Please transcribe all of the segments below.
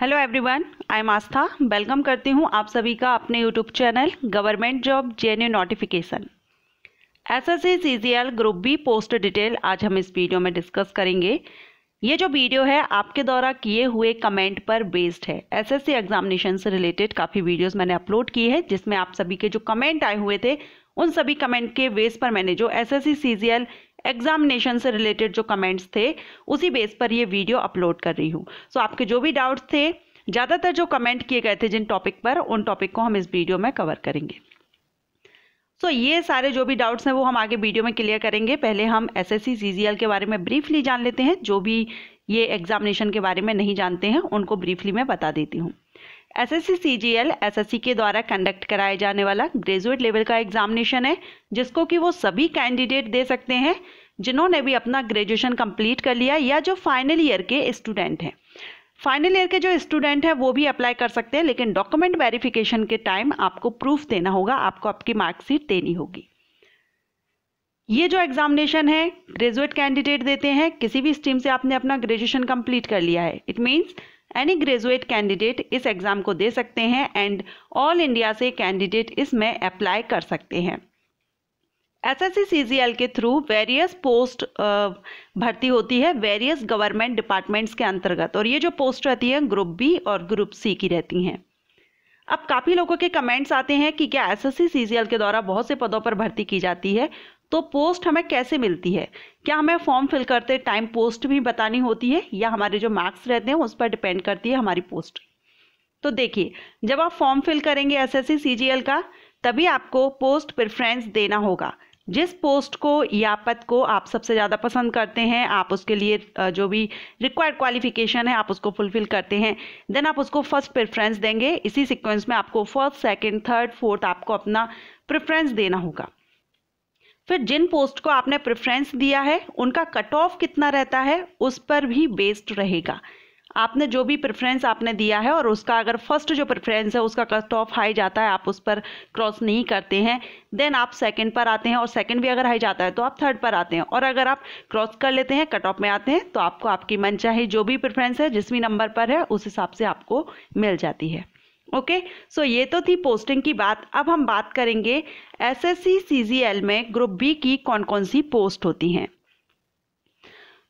Hello everyone I am Aastha welcome करती हूँ आप सभी का अपने यूट्यूब चैनल गवर्नमेंट जॉब जे notification S S C C group B post detail आज हम इस वीडियो में डिस्कस करेंगे ये जो वीडियो है आपके द्वारा किए हुए कमेंट पर बेस्ड है एसएससी एग्जामिनेशन से रिलेटेड काफ़ी वीडियोस मैंने अपलोड की है जिसमें आप सभी के जो कमेंट आए हुए थे उन सभी कमेंट के बेस पर मैंने जो एस एस सी एग्जामिनेशन से रिलेटेड जो कमेंट्स थे उसी बेस पर ये वीडियो अपलोड कर रही हूँ सो so, आपके जो भी डाउट्स थे ज़्यादातर जो कमेंट किए गए थे जिन टॉपिक पर उन टॉपिक को हम इस वीडियो में कवर करेंगे सो so, ये सारे जो भी डाउट्स हैं वो हम आगे वीडियो में क्लियर करेंगे पहले हम एस एस के बारे में ब्रीफली जान लेते हैं जो भी ये एग्जामिनेशन के बारे में नहीं जानते हैं उनको ब्रीफली मैं बता देती हूँ एसएससी सीजीएल एसएससी के द्वारा कंडक्ट कराया जाने वाला ग्रेजुएट लेवल का एग्जामिनेशन है जिसको कि वो सभी कैंडिडेट दे सकते हैं जिन्होंने भी अपना ग्रेजुएशन कंप्लीट कर लिया या जो फाइनल ईयर के स्टूडेंट हैं फाइनल ईयर के जो स्टूडेंट हैं वो भी अप्लाई कर सकते हैं लेकिन डॉक्यूमेंट वेरिफिकेशन के टाइम आपको प्रूफ देना होगा आपको आपकी मार्कशीट देनी होगी ये जो एग्जामिनेशन है ग्रेजुएट कैंडिडेट देते हैं किसी भी स्ट्रीम से आपने अपना ग्रेजुएशन कंप्लीट कर लिया है it means any graduate candidate इस एग्ज़ाम को दे सकते हैं एंड ऑल इंडिया से कैंडिडेट इसमें अप्लाई कर सकते हैं एस एस सी के थ्रू वेरियस पोस्ट भर्ती होती है वेरियस गवर्नमेंट डिपार्टमेंट्स के अंतर्गत और ये जो पोस्ट रहती है ग्रुप बी और ग्रुप सी की रहती हैं अब काफ़ी लोगों के कमेंट्स आते हैं कि क्या एस एस के द्वारा बहुत से पदों पर भर्ती की जाती है तो पोस्ट हमें कैसे मिलती है क्या हमें फॉर्म फिल करते टाइम पोस्ट भी बतानी होती है या हमारे जो मार्क्स रहते हैं उस पर डिपेंड करती है हमारी पोस्ट तो देखिए जब आप फॉर्म फिल करेंगे एसएससी सीजीएल का तभी आपको पोस्ट प्रेफरेंस देना होगा जिस पोस्ट को या पद को आप सबसे ज़्यादा पसंद करते हैं आप उसके लिए जो भी रिक्वायर्ड क्वालिफिकेशन है आप उसको फुलफिल करते हैं देन आप उसको फर्स्ट प्रेफरेंस देंगे इसी सीक्वेंस में आपको फर्स्ट सेकंड थर्ड फोर्थ आपको अपना प्रेफरेंस देना होगा फिर जिन पोस्ट को आपने प्रेफरेंस दिया है उनका कट ऑफ कितना रहता है उस पर भी बेस्ड रहेगा आपने जो भी प्रेफरेंस आपने दिया है और उसका अगर फर्स्ट जो प्रेफरेंस है उसका कट ऑफ हाई जाता है आप उस पर क्रॉस नहीं करते हैं देन आप सेकंड पर आते हैं और सेकंड भी अगर हाई जाता है तो आप थर्ड पर आते हैं और अगर आप क्रॉस कर लेते हैं कट ऑफ में आते हैं तो आपको आपकी मनचाही जो भी प्रेफरेंस है जिस भी नंबर पर है उस हिसाब से आपको मिल जाती है ओके okay? सो so, ये तो थी पोस्टिंग की बात अब हम बात करेंगे एसएससी सीजीएल में ग्रुप बी की कौन कौन सी पोस्ट होती हैं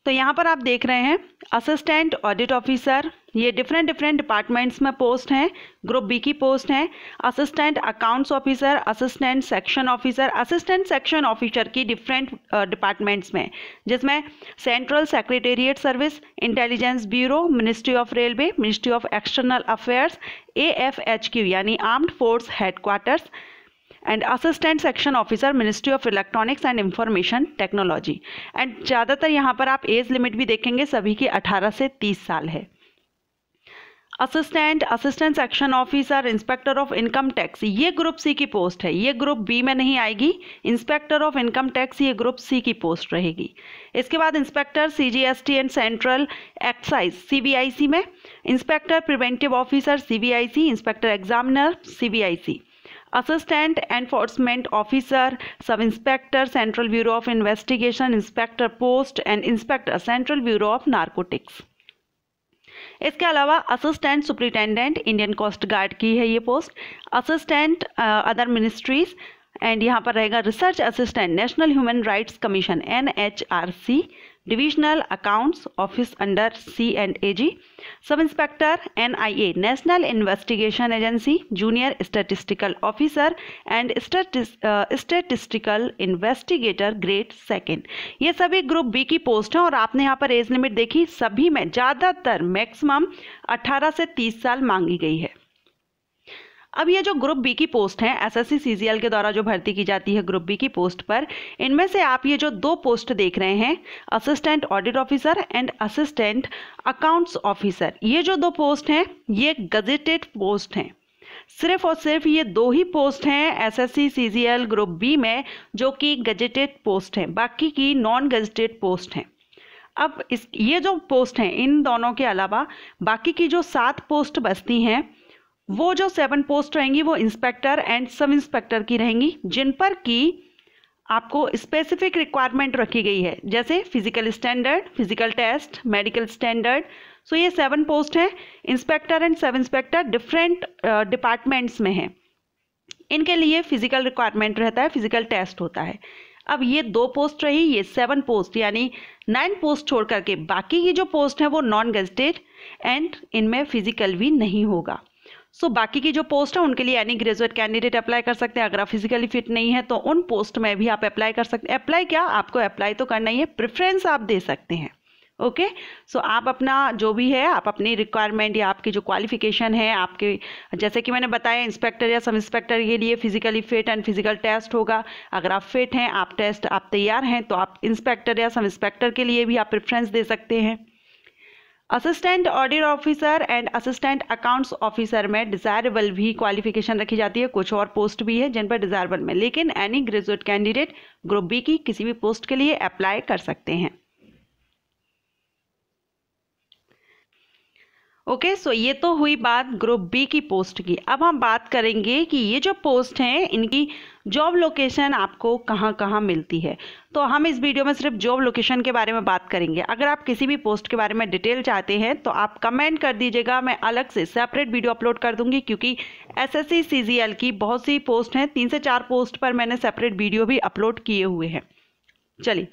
तो यहाँ पर आप देख रहे हैं असिस्टेंट ऑडिट ऑफिसर ये डिफरेंट डिफरेंट डिपार्टमेंट्स में पोस्ट हैं ग्रुप बी की पोस्ट हैं assistant accounts officer assistant section officer assistant section officer की डिफरेंट डिपार्टमेंट्स uh, में जिसमें central secretariat service intelligence bureau ministry of railway ministry of external affairs A F H Q यानी armed force headquarters and assistant section officer ministry of electronics and information technology and ज़्यादातर यहाँ पर आप age limit भी देखेंगे सभी की 18 से 30 साल है assistant assistant section officer inspector of income tax ये ग्रुप सी की पोस्ट है ये ग्रुप बी में नहीं आएगी इंस्पेक्टर ऑफ इनकम टैक्स ये ग्रुप सी की पोस्ट रहेगी इसके बाद inspector CGST and central excise CBIC में inspector preventive officer CBIC inspector examiner CBIC assistant enforcement officer sub inspector central bureau of investigation inspector post and inspector central bureau of narcotics इसके अलावा assistant superintendent Indian coast guard की है ये post assistant other ministries and यहाँ पर रहेगा research assistant national human rights commission N H R C divisional accounts office under C and A G sub inspector N I A national investigation agency junior statistical officer and statistical investigator grade second ये सभी group B की post हैं और आपने यहाँ पर age limit देखी सभी में ज़्यादातर मैक्सिमम 18 से 30 साल मांगी गई है अब ये जो ग्रुप बी की पोस्ट है एसएससी सीजीएल के द्वारा जो भर्ती की जाती है ग्रुप बी की पोस्ट पर इनमें से आप ये जो दो पोस्ट देख रहे हैं assistant audit officer and assistant accounts officer ये जो दो पोस्ट हैं ये गजेटेड पोस्ट हैं सिर्फ और सिर्फ ये दो ही पोस्ट हैं एसएससी सीजीएल ग्रुप बी में जो कि गजेटेड पोस्ट हैं बाकी की नॉन गजेटेड पोस्ट हैं अब इस ये जो पोस्ट हैं इन दोनों के अलावा बाकी की जो सात पोस्ट बचती हैं वो जो सेवन पोस्ट रहेंगी वो इंस्पेक्टर एंड सब इंस्पेक्टर की रहेंगी जिन पर कि आपको स्पेसिफिक रिक्वायरमेंट रखी गई है जैसे physical standard physical test medical standard so ये सेवन पोस्ट हैं inspector and sub inspector different departments में हैं इनके लिए फिजिकल रिक्वायरमेंट रहता है फिजिकल टेस्ट होता है अब ये दो पोस्ट रही ये सेवन पोस्ट यानी नाइन पोस्ट छोड़ करके बाकी ये जो पोस्ट हैं वो नॉन गजटेड एंड इनमें फिजिकल भी नहीं होगा सो so, बाकी की जो पोस्ट है उनके लिए एनी ग्रेजुएट कैंडिडेट अप्लाई कर सकते हैं अगर आप फिजिकली फिट नहीं है तो उन पोस्ट में भी आप अप्लाई कर सकते हैं अप्लाई क्या आपको अप्लाई तो करना ही है प्रेफरेंस आप दे सकते हैं ओके okay? सो so, आप अपना जो भी है आप अपनी रिक्वायरमेंट या आपकी जो क्वालिफिकेशन है आपके जैसे कि मैंने बताया इंस्पेक्टर या सब इंस्पेक्टर के लिए physically fit and physical test होगा अगर आप फिट हैं आप टेस्ट आप तैयार हैं तो आप इंस्पेक्टर या सब इंस्पेक्टर के लिए भी आप प्रेफरेंस दे सकते हैं assistant audit officer and assistant accounts officer में डिजायरेबल भी क्वालिफिकेशन रखी जाती है कुछ और पोस्ट भी है जिन पर डिजायरेबल में लेकिन any graduate candidate group B की किसी भी पोस्ट के लिए अप्लाई कर सकते हैं ओके सो ये तो हुई बात ग्रुप बी की पोस्ट की अब हम बात करेंगे कि ये जो पोस्ट हैं इनकी जॉब लोकेशन आपको कहाँ कहाँ मिलती है तो हम इस वीडियो में सिर्फ जॉब लोकेशन के बारे में बात करेंगे अगर आप किसी भी पोस्ट के बारे में डिटेल चाहते हैं तो आप कमेंट कर दीजिएगा मैं अलग से सेपरेट वीडियो अपलोड कर दूंगी क्योंकि एसएससी सीजीएल की बहुत सी पोस्ट हैं तीन से चार पोस्ट पर मैंने सेपरेट वीडियो भी अपलोड किए हुए हैं चलिए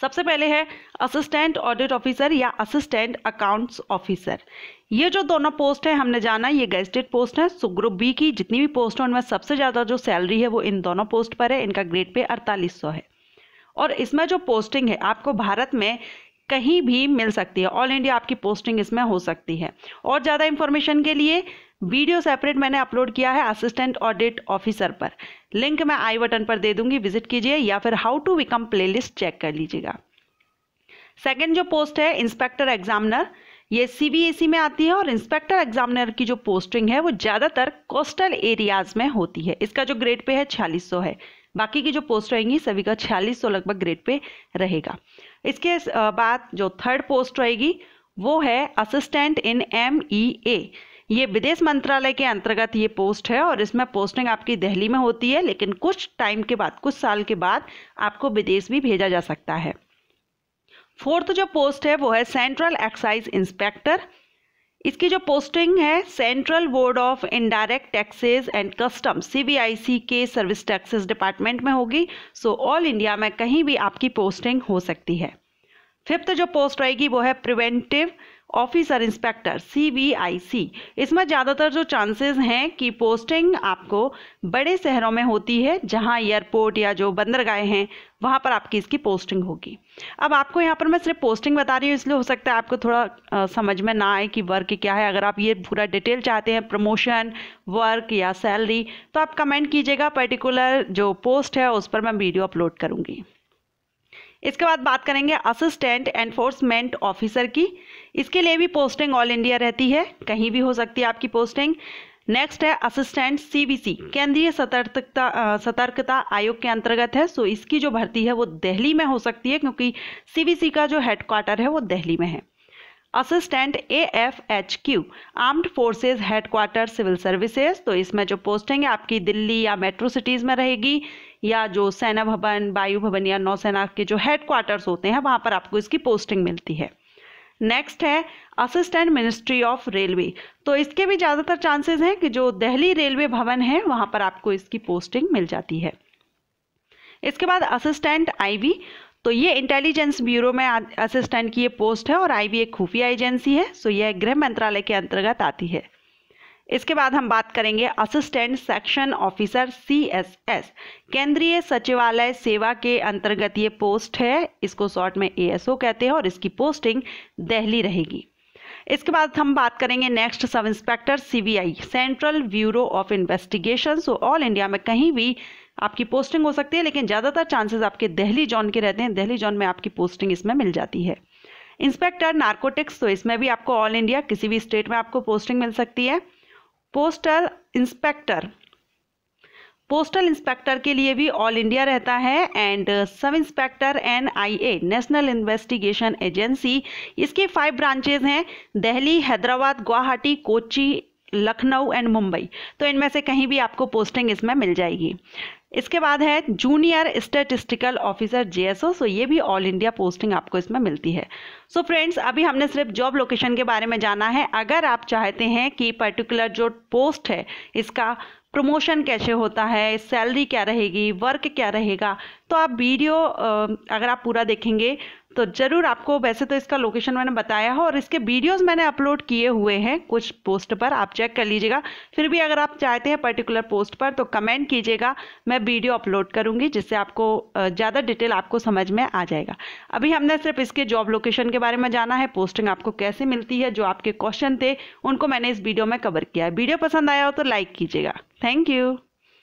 सबसे पहले है असिस्टेंट ऑडिट ऑफिसर या असिस्टेंट अकाउंट्स ऑफिसर ये जो दोनों पोस्ट है हमने जाना ये गेस्टेड पोस्ट है सो ग्रुप बी की जितनी भी पोस्ट है उनमें सबसे ज़्यादा जो सैलरी है वो इन दोनों पोस्ट पर है इनका ग्रेड पे अड़तालीस है और इसमें जो पोस्टिंग है आपको भारत में कहीं भी मिल सकती है ऑल इंडिया आपकी पोस्टिंग इसमें हो सकती है और ज़्यादा इन्फॉर्मेशन के लिए वीडियो सेपरेट मैंने अपलोड किया है असिस्टेंट ऑडिट ऑफिसर पर लिंक मैं आई बटन पर दे दूंगी विजिट कीजिए या फिर how to become playlist check कर लीजिएगा सेकेंड जो पोस्ट है इंस्पेक्टर एग्जामिनर ये सीबीएसई में आती है और इंस्पेक्टर एग्जामिनर की जो पोस्टिंग है वो ज़्यादातर कोस्टल एरियाज में होती है इसका जो ग्रेड पे है छियालीस है बाकी की जो पोस्ट रहेंगी सभी का छियालीस लगभग ग्रेड पे रहेगा इसके बाद जो थर्ड पोस्ट रहेगी वो है असिस्टेंट इन एम ई ए ये विदेश मंत्रालय के अंतर्गत ये पोस्ट है और इसमें पोस्टिंग आपकी दिल्ली में होती है लेकिन कुछ टाइम के बाद कुछ साल के बाद आपको विदेश भी भेजा जा सकता है फोर्थ जो पोस्ट है वो है सेंट्रल एक्साइज इंस्पेक्टर इसकी जो पोस्टिंग है central board of indirect taxes and custom CBIC के सर्विस टैक्सेस डिपार्टमेंट में होगी सो ऑल इंडिया में कहीं भी आपकी पोस्टिंग हो सकती है फिफ्थ जो पोस्ट रहेगी वो है प्रिवेंटिव ऑफिसर इंस्पेक्टर सी इसमें ज़्यादातर जो चांसेस हैं कि पोस्टिंग आपको बड़े शहरों में होती है जहाँ एयरपोर्ट या जो बंदरगाह हैं वहाँ पर आपकी इसकी पोस्टिंग होगी अब आपको यहाँ पर मैं सिर्फ पोस्टिंग बता रही हूँ इसलिए हो सकता है आपको थोड़ा आ, समझ में ना आए कि वर्क क्या है अगर आप ये पूरा डिटेल चाहते हैं प्रमोशन वर्क या सैलरी तो आप कमेंट कीजिएगा पर्टिकुलर जो पोस्ट है उस पर मैं वीडियो अपलोड करूँगी इसके बाद बात करेंगे असिस्टेंट एनफोर्समेंट ऑफिसर की इसके लिए भी पोस्टिंग ऑल इंडिया रहती है कहीं भी हो सकती है आपकी पोस्टिंग नेक्स्ट है असिस्टेंट सीबीसी केंद्रीय सतर्कता सतर्कता आयोग के अंतर्गत है सो इसकी जो भर्ती है वो दिल्ली में हो सकती है क्योंकि सीबीसी का जो हेडक्वार्टर है वो दिल्ली में है assistant A F H Q armed forces headquarter civil services तो इसमें जो पोस्टिंग है आपकी दिल्ली या मेट्रो सिटीज़ में रहेगी या जो सेना भवन वायु भवन या नौसेना के जो हेडक्वार्टर्स होते हैं वहाँ पर आपको इसकी पोस्टिंग मिलती है नेक्स्ट है असिस्टेंट मिनिस्ट्री ऑफ रेलवे तो इसके भी ज़्यादातर चांसेस हैं कि जो दिल्ली रेलवे भवन है वहाँ पर आपको इसकी पोस्टिंग मिल जाती है इसके बाद असिस्टेंट आईवी तो ये इंटेलिजेंस ब्यूरो में असिस्टेंट की ये पोस्ट है और आईबी एक खुफिया एजेंसी है सो यह गृह मंत्रालय के अंतर्गत आती है इसके बाद हम बात करेंगे असिस्टेंट सेक्शन ऑफिसर सीएसएस केंद्रीय सचिवालय सेवा के अंतर्गत ये पोस्ट है इसको शॉर्ट में एएसओ कहते हैं और इसकी पोस्टिंग दिल्ली रहेगी इसके बाद हम बात करेंगे next sub inspector CBI central bureau of investigation so all India में कहीं भी आपकी पोस्टिंग हो सकती है लेकिन ज़्यादातर चांसेस आपके दहली जोन के रहते हैं दहली जोन में आपकी पोस्टिंग इसमें मिल जाती है इंस्पेक्टर नार्कोटिक्स तो इसमें भी आपको ऑल इंडिया किसी भी स्टेट में आपको पोस्टिंग मिल सकती है पोस्टल इंस्पेक्टर पोस्टल इंस्पेक्टर के लिए भी ऑल इंडिया रहता है and sub inspector NIA national investigation agency इसके फाइव ब्रांचेज हैं दिल्ली हैदराबाद गुवाहाटी कोची लखनऊ एंड मुंबई तो इनमें से कहीं भी आपको पोस्टिंग इसमें मिल जाएगी इसके बाद है junior statistical officer JSO so ये भी ऑल इंडिया पोस्टिंग आपको इसमें मिलती है सो so फ्रेंड्स अभी हमने सिर्फ जॉब लोकेशन के बारे में जाना है अगर आप चाहते हैं कि पर्टिकुलर जो पोस्ट है इसका प्रमोशन कैसे होता है सैलरी क्या रहेगी वर्क क्या रहेगा तो आप वीडियो अगर आप पूरा देखेंगे तो ज़रूर आपको वैसे तो इसका लोकेशन मैंने बताया है और इसके वीडियोस मैंने अपलोड किए हुए हैं कुछ पोस्ट पर आप चेक कर लीजिएगा फिर भी अगर आप चाहते हैं पर्टिकुलर पोस्ट पर तो कमेंट कीजिएगा मैं वीडियो अपलोड करूंगी जिससे आपको ज़्यादा डिटेल आपको समझ में आ जाएगा अभी हमने सिर्फ इसके जॉब लोकेशन के बारे में जाना है पोस्टिंग आपको कैसे मिलती है जो आपके क्वेश्चन थे उनको मैंने इस वीडियो में कवर किया है वीडियो पसंद आया हो तो लाइक कीजिएगा थैंक यू